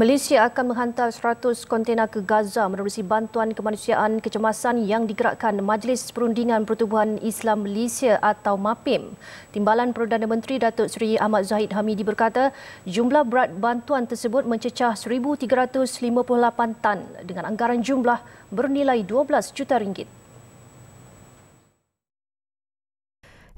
Malaysia akan menghantar 100 kontena ke Gaza menerusi bantuan kemanusiaan kecemasan yang digerakkan Majlis Perundingan Pertubuhan Islam Malaysia atau MAPIM. Timbalan Perdana Menteri Datuk Seri Ahmad Zahid Hamidi berkata, jumlah berat bantuan tersebut mencecah 1,358 tan dengan anggaran jumlah bernilai 12 juta ringgit.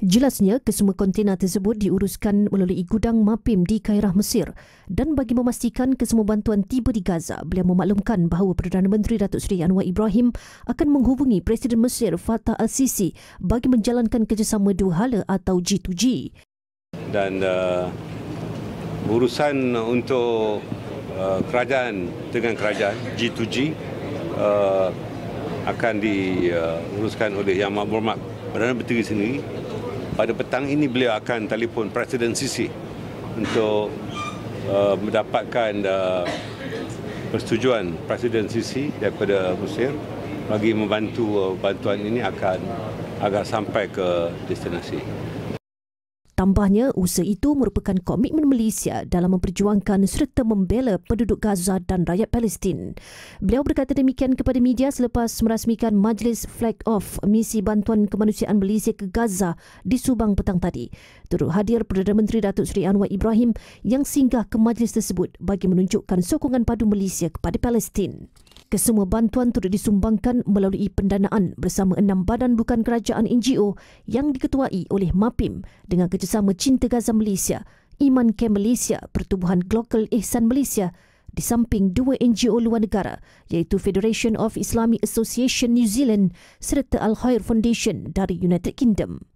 Jelasnya, kesemua kontena tersebut diuruskan melalui gudang MAPIM di Kairah Mesir dan bagi memastikan kesemua bantuan tiba di Gaza, beliau memaklumkan bahawa Perdana Menteri Datuk Seri Anwar Ibrahim akan menghubungi Presiden Mesir Fatah Al-Sisi bagi menjalankan kerjasama dua hala atau G2G. Dan uh, urusan untuk uh, kerajaan dengan kerajaan G2G uh, akan diuruskan uh, oleh Yang Mahmud Perdana Menteri sendiri pada petang ini beliau akan telefon Presiden Sisi untuk uh, mendapatkan uh, persetujuan Presiden Sisi daripada Mesir bagi membantu uh, bantuan ini akan agar sampai ke destinasi. Tambahnya, usaha itu merupakan komitmen Malaysia dalam memperjuangkan serta membela penduduk Gaza dan rakyat Palestin. Beliau berkata demikian kepada media selepas merasmikan Majlis Flag Off misi bantuan kemanusiaan Malaysia ke Gaza di Subang petang tadi. Turut hadir Perdana Menteri Datuk Seri Anwar Ibrahim yang singgah ke majlis tersebut bagi menunjukkan sokongan padu Malaysia kepada Palestin. Kesemua bantuan turut disumbangkan melalui pendanaan bersama enam badan bukan kerajaan NGO yang diketuai oleh MAPIM dengan kerjasama Cinta Gaza Malaysia, Iman Care Malaysia, Pertubuhan Global Ihsan Malaysia di samping dua NGO luar negara iaitu Federation of Islamic Association New Zealand serta Al-Khair Foundation dari United Kingdom.